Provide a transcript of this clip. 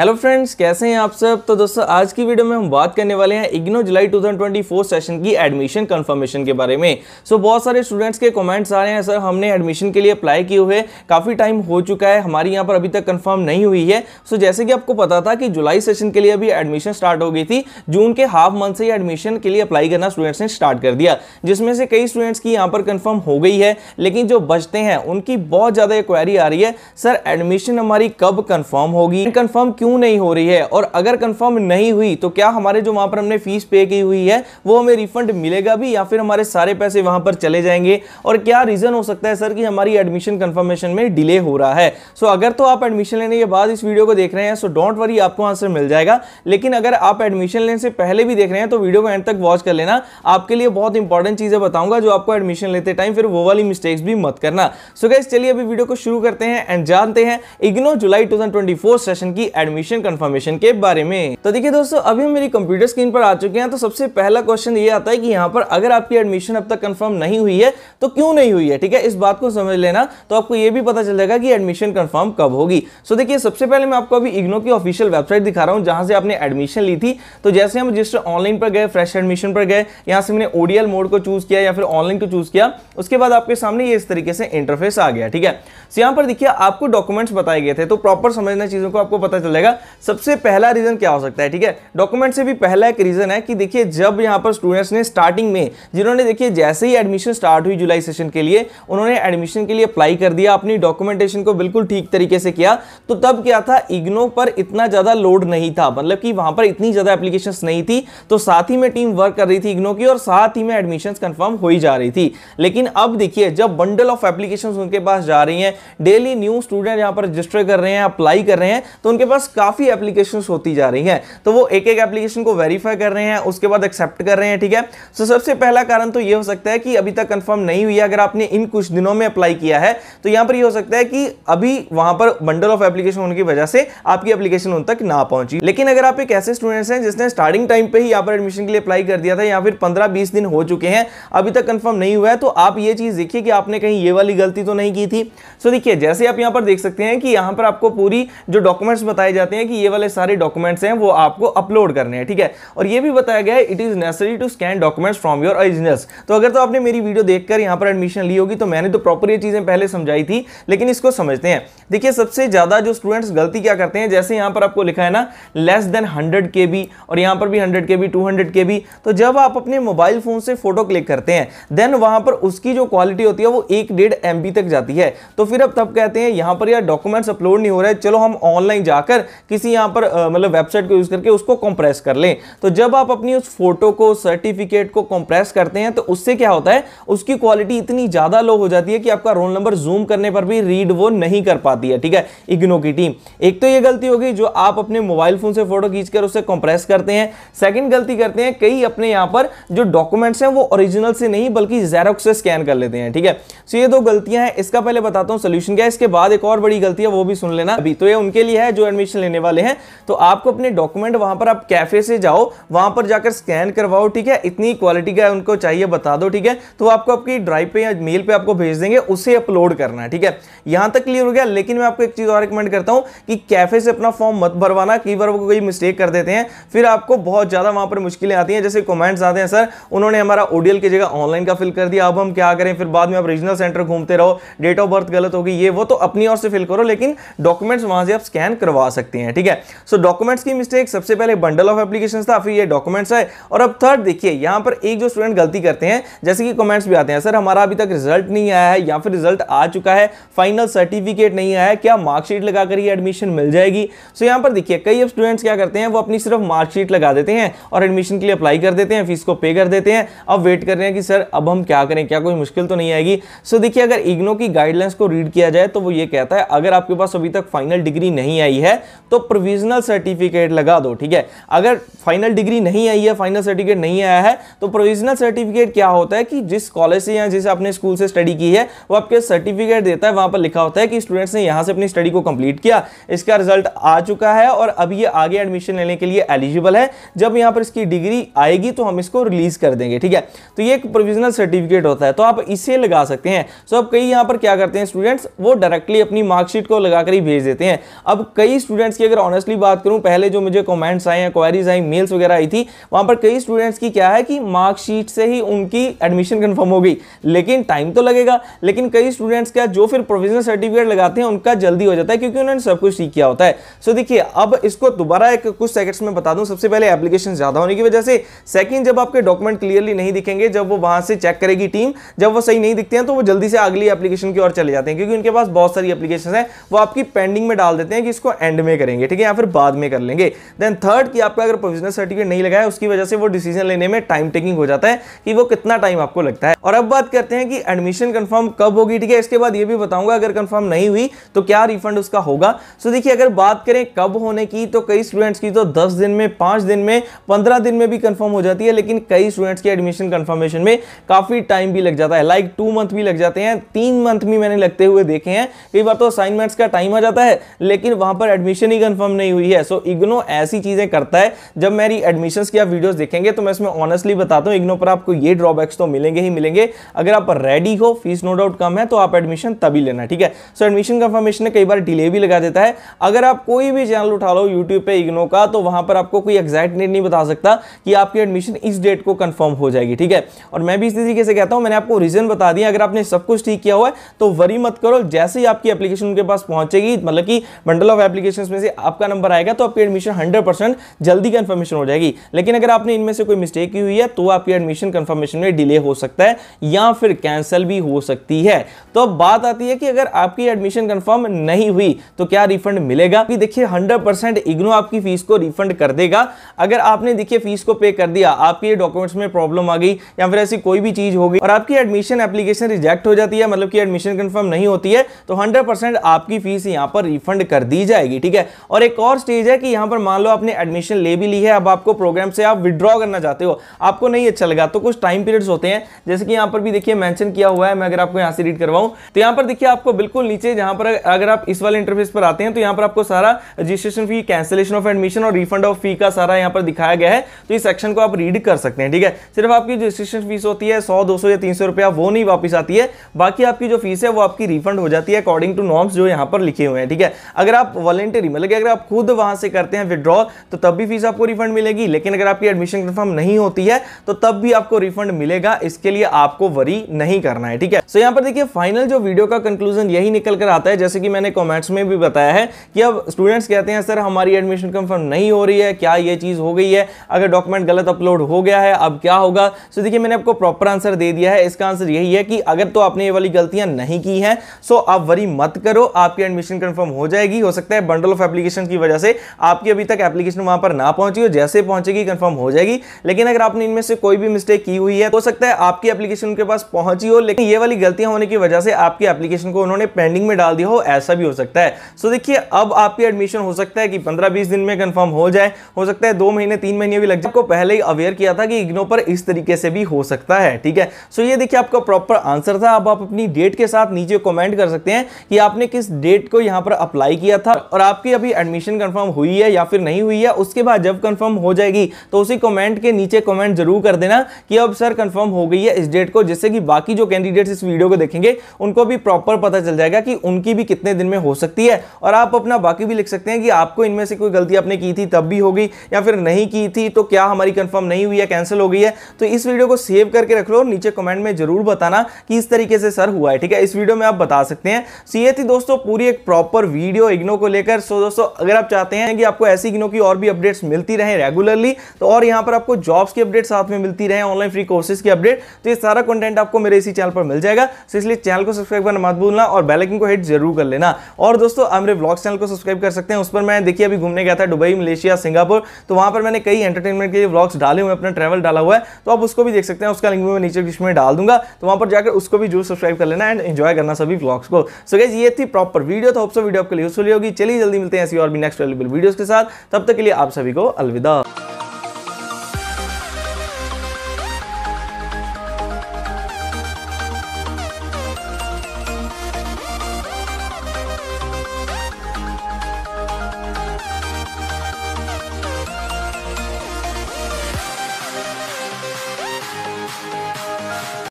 hello friends कैसे हैं आप सब तो दोस्तों आज की वीडियो में हम बात करने वाले हैं इग्नो जुलाई 2024 सेशन की एडमिशन कंफर्मेशन के बारे में सो so, बहुत सारे स्टूडेंट्स के कमेंट्स आ रहे हैं सर हमने एडमिशन के लिए अप्लाई किए हुए काफ़ी टाइम हो चुका है हमारी यहाँ पर अभी तक कंफर्म नहीं हुई है सो so, जैसे कि आपको पता था कि जुलाई सेशन के लिए अभी एडमिशन स्टार्ट हो गई थी जून के हाफ मंथ से एडमिशन के लिए अप्लाई करना स्टूडेंट्स ने स्टार्ट कर दिया जिसमें से कई स्टूडेंट्स की यहाँ पर कन्फर्म हो गई है लेकिन जो बचते हैं उनकी बहुत ज़्यादा इक्वायरी आ रही है सर एडमिशन हमारी कब कन्फर्म होगी कन्फर्म क्यों क्यों नहीं हो रही है और अगर कंफर्म नहीं हुई तो क्या हमारे जो वहां पर हमने फ़ीस पे की हुई है वो हमें रिफंड मिलेगा भी या फिर हमारे सारे पैसे वहां पर चले जाएंगे और क्या रीज़न हो सकता है सर कि हमारी एडमिशन कंफर्मेशन में डिले हो रहा है सो so, अगर तो आप एडमिशन लेने के बाद इस वीडियो को देख रहे हैं सो डोंट वरी आपको आंसर मिल जाएगा लेकिन अगर आप एडमिशन लेने से पहले भी देख रहे हैं तो वीडियो को एंड तक वॉच कर लेना आपके लिए बहुत इंपॉर्टेंट चीज़ें बताऊंगा जो आपको एडमिशन लेते टाइम फिर वो वाली मिस्टेक्स भी मत करना सो गैस चलिए अभी वीडियो को शुरू करते हैं एंड जानते हैं इग्नो जुलाई टू सेशन की एडमिशन एडमिशन कंफर्मेशन के बारे में तो देखिए दोस्तों अभी हम मेरी कंप्यूटर स्क्रीन पर आ चुके हैं तो सबसे पहला क्वेश्चन ये आता है कि यहाँ पर अगर आपकी एडमिशन अब तक कंफर्म नहीं हुई है तो क्यों नहीं हुई है ठीक है इस बात को समझ लेना तो आपको ये भी पता चल जाएगा कि एडमिशन कन्फर्म कब होगी सो देखिए सबसे पहले मैं आपको अभी इग्नो की ऑफिशियल वेबसाइट दिखा रहा हूँ जहाँ से आपने एडमिशन ली थी तो जैसे हम जिस ऑनलाइन पर गए फ्रेश एडमिशन पर गए यहाँ से मैंने ओडियल मोड को चूज किया या फिर ऑनलाइन को चूज किया उसके बाद आपके सामने ये इस तरीके से इंटरफेस आ गया ठीक है सो यहाँ पर देखिए आपको डॉक्यूमेंट्स बताए गए थे तो प्रॉपर समझना चीजों को आपको पता चल जाएगा सबसे पहला रीज़न क्या हो सकता है ठीक है डॉक्यूमेंट से भी पहला एक रीज़न है कि देखिए जब यहां पर स्टूडेंट्स ने स्टार्टिंग में जिन्होंने देखिए जैसे ही एडमिशन स्टार्ट हुई जुलाई सेशन के लिए उन्होंने एडमिशन के लिए अप्लाई कर दिया अपनी डॉक्यूमेंटेशन को बिल्कुल ठीक तरीके से किया तो तब क्या था इग्नो पर इतना ज़्यादा लोड नहीं था मतलब कि वहां पर इतनी ज़्यादा एप्लीकेशन नहीं थी तो साथ ही में टीम वर्क कर रही थी इग्नो की और साथ ही में एडमिशन कंफर्म हो ही जा रही थी लेकिन अब देखिए जब बंडल ऑफ एप्लीकेशन उनके पास जा रही है डेली न्यू स्टूडेंट यहां पर रजिस्टर कर रहे हैं अप्लाई कर रहे हैं तो उनके पास काफ़ी एप्लीकेशन होती जा रही है तो वो एक एक एप्लीकेशन को वेरीफाई कर रहे हैं उसके बाद एक्सेप्ट कर रहे हैं ठीक है सो सबसे पहला कारण तो ये हो सकता है कि अभी तक कंफर्म नहीं हुई है अगर आपने इन कुछ दिनों में अप्लाई किया है तो यहां पर ये हो सकता है कि अभी वहां पर बंडल ऑफ एप्लीकेशन होने की वजह से आपकी एप्लीकेशन उन तक ना पहुंची लेकिन अगर आप एक ऐसे स्टूडेंट्स हैं जिसने स्टार्टिंग टाइम पे ही यहां पर एडमिशन के लिए अप्लाई कर दिया था या फिर पंद्रह बीस दिन हो चुके हैं अभी तक कंफर्म नहीं हुआ है तो आप ये चीज़ देखिए कि आपने कहीं ये वाली गलती तो नहीं की थी सो देखिए जैसे आप यहां पर देख सकते हैं कि यहां पर आपको पूरी जो डॉक्यूमेंट्स बताए जा जाते हैं कि ये वाले सारे डॉक्यूमेंट्स हैं वो आपको अपलोड करने हैं ठीक है और ये भी बताया गया है it is necessary to scan documents from your originals तो अगर तो आपने मेरी वीडियो देखकर यहां पर एडमिशन ली होगी तो मैंने तो प्रॉपर ये चीज़ें पहले समझाई थी लेकिन इसको समझते हैं देखिए सबसे ज़्यादा जो स्टूडेंट्स गलती क्या करते हैं जैसे यहां पर आपको लिखा है ना less than hundred K B और यहां पर भी hundred K B two hundred K B तो जब आप अपने मोबाइल फ़ोन से फ़ोटो क्लिक करते हैं देन वहां पर उसकी जो क्वालिटी होती है वो एक डेढ़ एम तक जाती है तो फिर अब तब कहते हैं यहां पर यार डॉक्यूमेंट्स अपलोड नहीं हो रहे चलो हम ऑनलाइन जाकर किसी यहाँ पर मतलब वेबसाइट को यूज़ करके उसको कंप्रेस कर लें तो जब आप अपनी उस फोटो को सर्टिफिकेट को कंप्रेस करते हैं तो उससे क्या होता है उसकी क्वालिटी इतनी ज़्यादा लो हो जाती है कि आपका रोल नंबर जूम करने पर भी रीड वो नहीं कर पाती है ठीक है इग्नो की टीम एक तो ये गलती होगी जो आप अपने मोबाइल फ़ोन से फ़ोटो खींचकर उसे कंप्रेस करते हैं सेकेंड गलती करते हैं कई अपने यहाँ पर जो डॉक्यूमेंट्स हैं वो ओरिजिनल से नहीं बल्कि जेरोक्स से स्कैन कर लेते हैं ठीक है सो ये दो गलतियां हैं इसका पहले बताता हूँ सोल्यूशन क्या है इसके बाद एक और बड़ी गलती है वो भी सुन लेना अभी तो ये उनके लिए है जो एडमिशन लेने वाले हैं तो आपको अपने डॉक्यूमेंट वहां पर आप कैफे से जाओ वहां पर जाकर स्कैन करवाओ ठीक है इतनी क्वालिटी का उनको चाहिए बता दो ठीक है तो आपको आपकी ड्राइव पे या मेल पे आपको भेज देंगे उसे अपलोड करना है ठीक है यहां तक क्लियर हो गया लेकिन मैं आपको एक चीज़ और रिकमेंड करता हूं कि कैफे से अपना फॉर्म मत भरवाना कई बार वो कोई मिस्टेक कर देते हैं फिर आपको बहुत ज़्यादा वहां पर मुश्किलें आती हैं जैसे कमेंट्स आते हैं सर उन्होंने हमारा ओडियल की जगह ऑनलाइन का फिल कर दिया अब हम क्या करें फिर बाद में आप रीजनल सेंटर घूमते रहो डेट ऑफ बर्थ गलत होगी ये वो तो अपनी ओर से फिल करो लेकिन डॉक्यूमेंट्स वहां से आप स्कैन करवा सकते सकती हैं ठीक है सो डॉक्यूमेंट्स की मिस्टेक सबसे पहले बंडल ऑफ एप्लीकेशन था फिर ये डॉक्यूमेंट्स है और अब थर्ड देखिए यहाँ पर एक जो स्टूडेंट गलती करते हैं जैसे कि कमेंट्स भी आते हैं सर हमारा अभी तक रिजल्ट नहीं आया है या फिर रिजल्ट आ चुका है फाइनल सर्टिफिकेट नहीं आया है क्या मार्कशीट लगाकर ही एडमिशन मिल जाएगी सो यहाँ पर देखिए कई स्टूडेंट्स क्या करते हैं वो अपनी सिर्फ मार्कशीट लगा देते हैं और एडमिशन के लिए अप्लाई कर देते हैं फीस को पे कर देते हैं अब वेट कर रहे हैं कि सर अब हम क्या करें क्या कोई मुश्किल तो नहीं आएगी सो देखिए अगर इग्नो की गाइडलाइंस को रीड किया जाए तो वो ये कहता है अगर आपके पास अभी तक फाइनल डिग्री नहीं आई है तो प्रोविजनल सर्टिफिकेट लगा दो ठीक है अगर फाइनल डिग्री नहीं आई है फाइनल सर्टिफिकेट नहीं आया है तो प्रोविजनल सर्टिफिकेट क्या होता है कि जिस कॉलेज से या जिस आपने स्कूल से स्टडी की है वो आपके सर्टिफिकेट देता है वहां पर लिखा होता है कि स्टूडेंट्स ने यहां से अपनी स्टडी को कंप्लीट किया इसका रिजल्ट आ चुका है और अब ये आगे एडमिशन लेने के लिए एलिजिबल है जब यहां पर इसकी डिग्री आएगी तो हम इसको रिलीज कर देंगे ठीक है तो ये एक प्रोविजनल सर्टिफिकेट होता है तो आप इसे लगा सकते हैं सो अब कई यहां पर क्या करते हैं स्टूडेंट्स वो डायरेक्टली अपनी मार्कशीट को लगाकर ही भेज देते हैं अब कई स्टूडेंट स्टूडेंट्स की अगर ऑनेस्टली बात करूं पहले जो मुझे कमेंट्स आए हैं क्वारीज आई मेल्स वगैरह आई थी वहां पर कई स्टूडेंट्स की क्या है कि मार्कशीट से ही उनकी एडमिशन कन्फर्म हो गई लेकिन टाइम तो लगेगा लेकिन कई स्टूडेंट्स का जो फिर प्रोविजनल सर्टिफिकेट लगाते हैं उनका जल्दी हो जाता है क्योंकि उन्होंने सब कुछ सीख किया होता है सो देखिए अब इसको दोबारा एक कुछ सेकेंड्स में बता दूँ सबसे पहले एप्लीकेशन ज़्यादा होने की वजह से सेकेंड जब आपके डॉक्यूमेंट क्लियरली नहीं दिखेंगे जब वो वहाँ से चेक करेगी टीम जब वो सही नहीं दिखते हैं तो वो जल्दी से अगली एप्लीकेशन की ओर चले जाते हैं क्योंकि उनके पास बहुत सारी एप्लीकेशन है वो आपकी पेंडिंग में डाल देते हैं कि इसको एंड में में करेंगे ठीक है या फिर बाद में कर लेंगे देन थर्ड कि आपका अगर प्रोविजनल सर्टिफिकेट नहीं लगाया उसकी वजह से वो डिसीजन लेने में टाइम टेकिंग हो जाता है कि वो कितना टाइम आपको लगता है और अब बात करते हैं कि एडमिशन कन्फर्म कब होगी ठीक है इसके बाद ये भी बताऊंगा अगर कन्फर्म नहीं हुई तो क्या रिफंड उसका होगा सो देखिए अगर बात करें कब होने की तो कई स्टूडेंट्स की तो दस दिन में पांच दिन में पंद्रह दिन में भी कन्फर्म हो जाती है लेकिन कई स्टूडेंट्स की एडमिशन कन्फर्मेशन में काफ़ी टाइम भी लग जाता है लाइक टू मंथ भी लग जाते हैं तीन मंथ भी मैंने लगते हुए देखे हैं कई बार तो असाइनमेंट्स का टाइम आ जाता है लेकिन वहां पर एडमिशन एडमिशन ही कंफर्म नहीं हुई है सो so, इग्नो ऐसी चीज़ें करता है जब मेरी एडमिशन की आप वीडियोस देखेंगे तो मैं इसमें ऑनेस्टली बताता हूँ इग्नो पर आपको ये ड्रॉबैक्स तो मिलेंगे ही मिलेंगे अगर आप रेडी हो फीस नो डाउट कम है तो आप एडमिशन तभी लेना ठीक है सो एडमिशन कंफर्मेशन कई बार डिले भी लगा देता है अगर आप कोई भी चैनल उठा लो यूट्यूब पर इग्नो का तो वहां पर आपको कोई एग्जैक्ट डेट नहीं बता सकता कि आपकी एडमिशन इस डेट को कन्फर्म हो जाएगी ठीक है और मैं भी इस तरीके से कहता हूँ मैंने आपको रीज़न बता दिया अगर आपने सब कुछ ठीक किया हुआ है तो वरी मत करो जैसे ही आपकी एप्लीकेशन उनके पास पहुंचेगी मतलब कि बंडल ऑफ एप्लीकेशन उसमें से आपका नंबर आएगा तो आपकी एडमिशन हंड्रेड जल्दी कन्फर्मेशन हो जाएगी लेकिन अगर आपने इनमें से कोई मिस्टेक की हुई है तो आपकी एडमिशन कन्फर्मेशन में डिले हो सकता है या फिर कैंसिल भी हो सकती है तो अब बात आती है कि अगर आपकी एडमिशन कन्फर्म नहीं हुई तो क्या रिफंड मिलेगा कि देखिए 100% इग्नो आपकी फीस को रिफंड कर देगा अगर आपने देखिए फीस को पे कर दिया आपके डॉक्यूमेंट्स में प्रॉब्लम आ गई या फिर ऐसी कोई भी चीज हो गई और आपकी एडमिशन एप्लीकेशन रिजेक्ट हो जाती है मतलब कि एडमिशन कंफर्म नहीं होती है तो हंड्रेड आपकी फीस यहां पर रिफंड कर दी जाएगी ठीक है है और एक और स्टेज है कि यहाँ पर मान लो आपने एडमिशन ले भी ली है अब आपको प्रोग्राम से आप विड्रॉ करना चाहते हो आपको नहीं अच्छा लगा तो कुछ टाइम पीरियड्स होते हैं जैसे कि यहाँ पर भी देखिए मैंशन किया हुआ है मैं अगर आपको यहाँ से रीड करवाऊँ तो यहाँ पर देखिए आपको बिल्कुल नीचे जहाँ पर अगर आप इस वाले इंटरफेस पर आते हैं तो यहाँ पर आपको सारा registration fee cancellation of admission और रिफंड ऑफ फी का सारा यहाँ पर दिखाया गया है तो इस सेक्शन को आप रीड कर सकते हैं ठीक है सिर्फ आपकी जो रजिस्ट्रेशन फीस होती है सौ दो या तीन रुपया वो नहीं वापस आती है बाकी आपकी जो फीस है वो आपकी रिफंड हो जाती है अकॉर्डिंग टू नॉर्म्स जो यहाँ पर लिखे हुए हैं ठीक है अगर आप वॉलेंटियर मतलब कि अगर आप खुद वहां से करते हैं विड्रॉल तो तब भी फीस आपको रिफंड मिलेगी लेकिन अगर आपकी एडमिशन कन्फर्म नहीं होती है तो तब भी आपको रिफंड मिलेगा इसके लिए आपको वरी नहीं करना है ठीक है सो यहाँ पर देखिए फाइनल जो वीडियो का कंक्लूजन यही निकल कर आता है जैसे कि मैंने कॉमेंट्स में भी बताया है कि अब स्टूडेंट्स कहते हैं सर हमारी एडमिशन कन्फर्म नहीं हो रही है क्या ये चीज़ हो गई है अगर डॉक्यूमेंट गलत अपलोड हो गया है अब क्या होगा सो देखिए मैंने आपको प्रॉपर आंसर दे दिया है इसका आंसर यही है कि अगर तो आपने ये वाली गलतियां नहीं की हैं सो आप वरी मत करो आपकी एडमिशन कंफर्म हो जाएगी हो सकता है बंडल ऑफ एप्लीकेशन की वजह से आपकी अभी तक एप्लीकेशन वहां पर ना पहुंची हो जैसे पहुंचेगी कंफर्म हो जाएगी लेकिन अगर आपने इनमें से कोई भी मिस्टेक की हुई है तो हो सकता है आपकी एप्लीकेशन के पास पहुंची हो लेकिन ये वाली गलतियां होने की वजह से आपकी एप्लीकेशन को उन्होंने पेंडिंग में डाल दिया हो ऐसा भी हो सकता है सो देखिए अब आपकी एडमिशन हो सकता है कि पंद्रह बीस दिन में कन्फर्म हो जाए हो सकता है दो महीने तीन महीने भी लग जाए आपको पहले ही अवेयर किया था कि इग्नो पर इस तरीके से भी हो सकता है ठीक है सो ये देखिए आपका प्रॉपर आंसर था अब आप अपनी डेट के साथ नीचे कॉमेंट कर सकते हैं कि आपने किस डेट को यहाँ पर अप्लाई किया था और आपकी आपकी अभी एडमिशन कंफर्म हुई है या फिर नहीं हुई है उसके बाद जब कंफर्म हो जाएगी तो उसी कमेंट के नीचे कमेंट जरूर कर देना कि अब सर कंफर्म हो गई है इस डेट को जिससे कि बाकी जो कैंडिडेट्स इस वीडियो को देखेंगे उनको भी प्रॉपर पता चल जाएगा कि उनकी भी कितने दिन में हो सकती है और आप अपना बाकी भी लिख सकते हैं कि आपको इनमें से कोई गलती आपने की थी तब भी होगी या फिर नहीं की थी तो क्या हमारी कन्फर्म नहीं हुई है कैंसिल हो गई है तो इस वीडियो को सेव करके रख लो नीचे कमेंट में जरूर बताना कि इस तरीके से सर हुआ है ठीक है इस वीडियो में आप बता सकते हैं सीए तो थी दोस्तों पूरी एक प्रॉपर वीडियो इग्नो को लेकर सो दोस्तों अगर आप चाहते हैं कि आपको ऐसी गिनों की और भी अपडेट्स मिलती रहे रेगुलरली तो और यहाँ पर आपको जॉब्स की अपडेट साथ में मिलती रहे ऑनलाइन फ्री कोर्सेज की अपडेट तो ये सारा कंटेंट आपको मेरे इसी चैनल पर मिल जाएगा तो इसलिए चैनल को सब्सक्राइब करना मत भूलना और बेलाइकिन को हिट जरूर कर लेना और दोस्तों आप मेरे ब्लॉग चैनल को सब्सक्राइब कर सकते हैं उस पर मैं देखिए अभी घूमने गया था दुबई मलेशिया सिंगापुर तो वहाँ पर मैंने कई एंटरटेनमेंट के लिए ब्लॉग्स डाले हुए अपना ट्रैवल डाला हुआ है तो आप उसको भी देख सकते हैं उसका लिंक मैं नीचे डिस्क्रिप्शन में डाल दूंगा तो वहाँ पर जाकर उसको भी जरूर सब्सक्राइब कर लेना एंड एंजॉय करना सभी ब्लॉग्स को सो so, गैस ये थी प्रॉपर वीडियो तो होप्सो वीडियो आपके लिए यूजफुल होगी चलिए जल्दी मिलते हैं ऐसी और भी नेक्स्ट अवेलेबल वीडियोस के साथ तब तक के लिए आप सभी को अलविदा